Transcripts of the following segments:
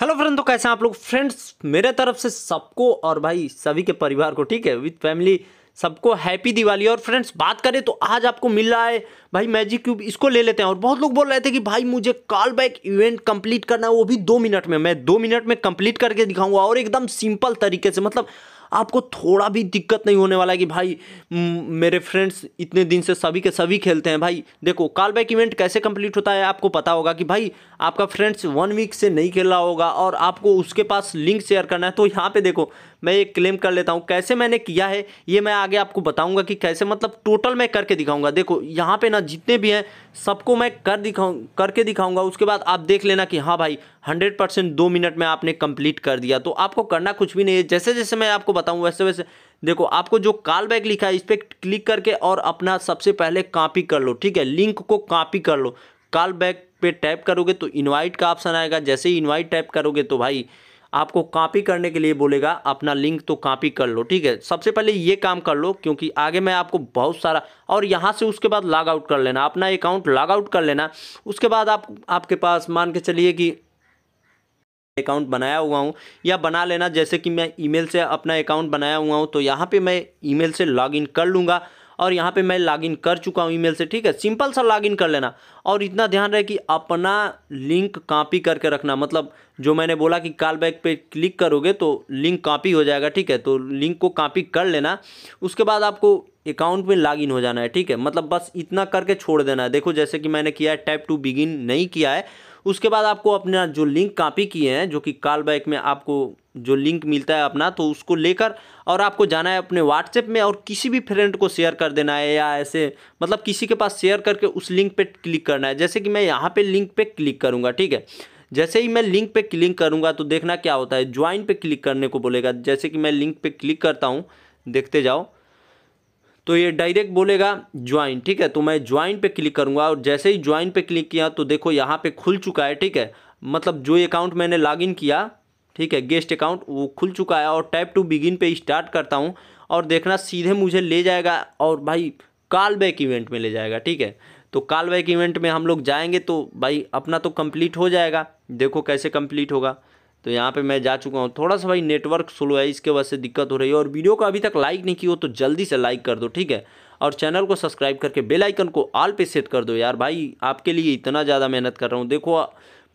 hello friend तो कैसे हैं आप लोग फ्रेंड्स मेरे तरफ से सबको और भाई सभी के परिवार को ठीक है विथ फैमिली सबको हैप्पी दिवाली और फ्रेंड्स बात करें तो आज आपको मिल रहा है भाई मैजिक क्यूब इसको ले लेते हैं और बहुत लोग बोल रहे थे कि भाई मुझे कॉल बैक इवेंट कंप्लीट करना है वो भी दो मिनट में मैं दो मिनट में कंप्लीट करके दिखाऊंगा और एकदम सिंपल तरीके से मतलब आपको थोड़ा भी दिक्कत नहीं होने वाला है कि भाई मेरे फ्रेंड्स इतने दिन से सभी के सभी खेलते हैं भाई देखो कॉल बैक इवेंट कैसे कंप्लीट होता है आपको पता होगा कि भाई आपका फ्रेंड्स वन वीक से नहीं खेल रहा होगा और आपको उसके पास लिंक शेयर करना है तो यहाँ पर देखो मैं ये क्लेम कर लेता हूँ कैसे मैंने किया है ये मैं आगे आपको बताऊँगा कि कैसे मतलब टोटल मैं करके दिखाऊँगा देखो यहाँ पर ना जितने भी हैं सबको मैं कर दिखाऊँ करके दिखाऊँगा उसके बाद आप देख लेना कि हाँ भाई हंड्रेड परसेंट दो मिनट में आपने कंप्लीट कर दिया तो आपको करना कुछ भी नहीं है जैसे जैसे मैं आपको बताऊँ वैसे वैसे देखो आपको जो कॉल बैक लिखा है इस पर क्लिक करके और अपना सबसे पहले कॉपी कर लो ठीक है लिंक को कॉपी कर लो कॉल बैक पे टैप करोगे तो इनवाइट का ऑप्शन आएगा जैसे ही इन्वाइट टैप करोगे तो भाई आपको कॉपी करने के लिए बोलेगा अपना लिंक तो कॉपी कर लो ठीक है सबसे पहले ये काम कर लो क्योंकि आगे मैं आपको बहुत सारा और यहाँ से उसके बाद लॉग आउट कर लेना अपना अकाउंट लॉग आउट कर लेना उसके बाद आप आपके पास मान के चलिए कि अकाउंट बनाया हुआ हूँ या बना लेना जैसे कि मैं ईमेल से अपना अकाउंट बनाया हुआ हूँ तो यहाँ पे मैं ईमेल से लॉगिन कर लूँगा और यहाँ पे मैं लॉगिन कर चुका हूँ ईमेल से ठीक है सिंपल सा लॉगिन कर लेना और इतना ध्यान रहे कि अपना लिंक कॉपी करके रखना मतलब जो मैंने बोला कि कॉल बैक पर क्लिक करोगे तो लिंक कॉपी हो जाएगा ठीक है तो लिंक को कॉपी कर लेना उसके बाद आपको अकाउंट में लॉगिन हो जाना है ठीक है मतलब बस इतना करके छोड़ देना है देखो जैसे कि मैंने किया है टैप टू बिगिन नहीं किया है उसके बाद आपको अपना जो लिंक कॉपी किए हैं जो कि कॉल बैक में आपको जो लिंक मिलता है अपना तो उसको लेकर और आपको जाना है अपने व्हाट्सएप में और किसी भी फ्रेंड को शेयर कर देना है या ऐसे मतलब किसी के पास शेयर करके उस लिंक पे क्लिक करना है जैसे कि मैं यहाँ पे लिंक पे क्लिक करूँगा ठीक है जैसे ही मैं लिंक पे क्लिक करूँगा तो देखना क्या होता है ज्वाइन पे क्लिक करने को बोलेगा जैसे कि मैं लिंक पे क्लिक करता हूँ देखते जाओ तो ये डायरेक्ट बोलेगा ज्वाइन ठीक है तो मैं ज्वाइन पे क्लिक करूँगा और जैसे ही ज्वाइन पे क्लिक किया तो देखो यहाँ पे खुल चुका है ठीक है मतलब जो अकाउंट मैंने लॉगिन किया ठीक है गेस्ट अकाउंट वो खुल चुका है और टैप टू बिगिन पे स्टार्ट करता हूँ और देखना सीधे मुझे ले जाएगा और भाई कॉल बैक इवेंट में ले जाएगा ठीक है तो कॉल बैक इवेंट में हम लोग जाएंगे तो भाई अपना तो कंप्लीट हो जाएगा देखो कैसे कंप्लीट होगा तो यहाँ पे मैं जा चुका हूँ थोड़ा सा भाई नेटवर्क स्लो है इसके वजह से दिक्कत हो रही है और वीडियो को अभी तक लाइक नहीं की हो तो जल्दी से लाइक कर दो ठीक है और चैनल को सब्सक्राइब करके बेल आइकन को ऑल पे सेट कर दो यार भाई आपके लिए इतना ज़्यादा मेहनत कर रहा हूँ देखो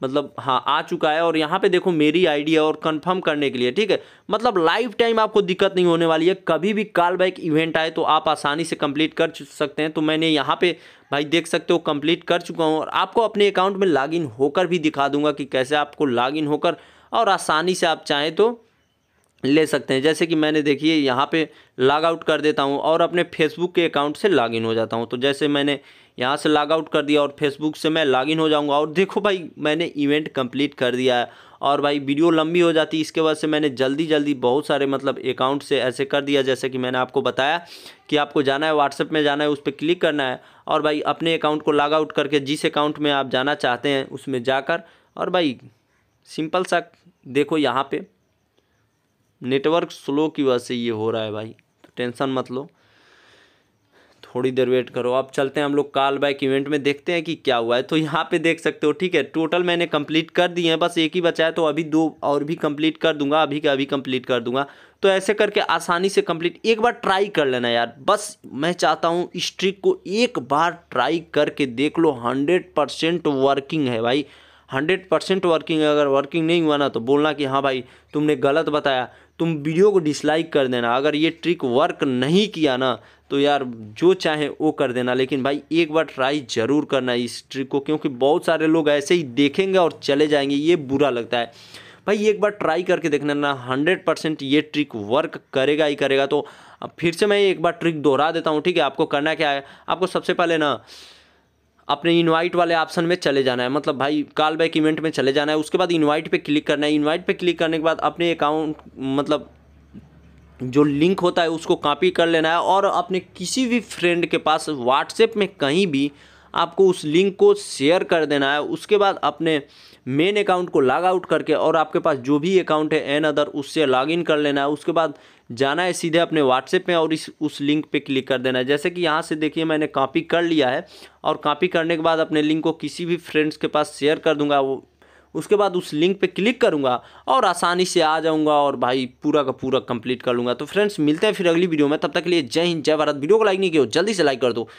मतलब हाँ आ चुका है और यहाँ पे देखो मेरी आईडी है और कंफर्म करने के लिए ठीक है मतलब लाइफ टाइम आपको दिक्कत नहीं होने वाली है कभी भी कॉल बैक इवेंट आए तो आप आसानी से कंप्लीट कर सकते हैं तो मैंने यहाँ पे भाई देख सकते हो कंप्लीट कर चुका हूँ और आपको अपने अकाउंट में लॉगिन होकर भी दिखा दूंगा कि कैसे आपको लॉगिन होकर और आसानी से आप चाहें तो ले सकते हैं जैसे कि मैंने देखिए यहाँ पे लॉग आउट कर देता हूँ और अपने फेसबुक के अकाउंट से लॉगिन हो जाता हूँ तो जैसे मैंने यहाँ से लॉग आउट कर दिया और फेसबुक से मैं लॉगिन हो जाऊँगा और देखो भाई मैंने इवेंट कंप्लीट कर दिया है और भाई वीडियो लंबी हो जाती इसके वजह से मैंने जल्दी जल्दी बहुत सारे मतलब अकाउंट से ऐसे कर दिया जैसे कि मैंने आपको बताया कि आपको जाना है व्हाट्सएप में जाना है उस पर क्लिक करना है और भाई अपने अकाउंट को लॉग आउट करके जिस अकाउंट में आप जाना चाहते हैं उसमें जाकर और भाई सिंपल सा देखो यहाँ पे नेटवर्क स्लो की वजह से ये हो रहा है भाई तो टेंशन मत लो थोड़ी देर वेट करो अब चलते हैं हम लोग कॉल बैक इवेंट में देखते हैं कि क्या हुआ है तो यहाँ पे देख सकते हो ठीक है टोटल मैंने कंप्लीट कर दिए हैं बस एक ही बचा है तो अभी दो और भी कंप्लीट कर दूंगा अभी का अभी कंप्लीट कर दूंगा तो ऐसे करके आसानी से कंप्लीट एक बार ट्राई कर लेना यार बस मैं चाहता हूँ इस ट्रिक को एक बार ट्राई करके देख लो हंड्रेड परसेंट वर्किंग है भाई हंड्रेड परसेंट वर्किंग है अगर वर्किंग नहीं हुआ ना तो बोलना कि हाँ भाई तुमने गलत बताया तुम वीडियो को डिसलाइक कर देना अगर ये ट्रिक वर्क नहीं किया ना तो यार जो चाहे वो कर देना लेकिन भाई एक बार ट्राई ज़रूर करना इस ट्रिक को क्योंकि बहुत सारे लोग ऐसे ही देखेंगे और चले जाएंगे ये बुरा लगता है भाई एक बार ट्राई करके देखना ना हंड्रेड परसेंट ये ट्रिक वर्क करेगा ही करेगा तो फिर से मैं एक बार ट्रिक दोहरा देता हूँ ठीक है आपको करना क्या है आपको सबसे पहले ना अपने इनवाइट वाले ऑप्शन में चले जाना है मतलब भाई कॉल बैक इवेंट में चले जाना है उसके बाद इनवाइट पे क्लिक करना है इनवाइट पे क्लिक करने के बाद अपने अकाउंट मतलब जो लिंक होता है उसको कॉपी कर लेना है और अपने किसी भी फ्रेंड के पास व्हाट्सएप में कहीं भी आपको उस लिंक को शेयर कर देना है उसके बाद अपने मेन अकाउंट को लॉग आउट करके और आपके पास जो भी अकाउंट है एन अदर उससे लॉग इन कर लेना है उसके बाद जाना है सीधे अपने व्हाट्सएप में और इस उस लिंक पे क्लिक कर देना है जैसे कि यहाँ से देखिए मैंने कॉपी कर लिया है और कॉपी करने के बाद अपने लिंक को किसी भी फ्रेंड्स के पास शेयर कर दूंगा वो उसके बाद उस लिंक पे क्लिक करूँगा और आसानी से आ जाऊँगा और भाई पूरा का पूरा कंप्लीट कर लूँगा तो फ्रेंड्स मिलते हैं फिर अगली वीडियो में तब तक के लिए जय हिंद जय भारत वीडियो को लाइक नहीं किया जल्दी से लाइक कर दो